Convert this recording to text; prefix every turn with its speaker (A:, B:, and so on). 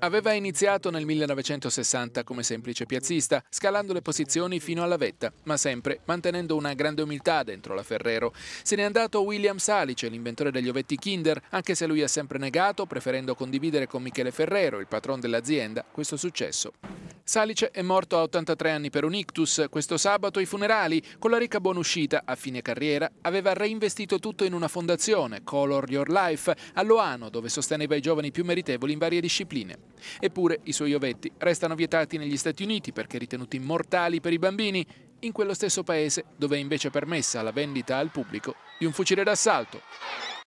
A: Aveva iniziato nel 1960 come semplice piazzista, scalando le posizioni fino alla vetta, ma sempre mantenendo una grande umiltà dentro la Ferrero. Se n'è andato William Salice, l'inventore degli ovetti Kinder, anche se lui ha sempre negato, preferendo condividere con Michele Ferrero, il patron dell'azienda, questo successo. Salice è morto a 83 anni per un ictus. Questo sabato i funerali, con la ricca buonuscita a fine carriera, aveva reinvestito tutto in una fondazione, Color Your Life, a Loano, dove sosteneva i giovani più meritevoli in varie discipline. Eppure i suoi ovetti restano vietati negli Stati Uniti perché ritenuti mortali per i bambini, in quello stesso paese dove è invece permessa la vendita al pubblico di un fucile d'assalto.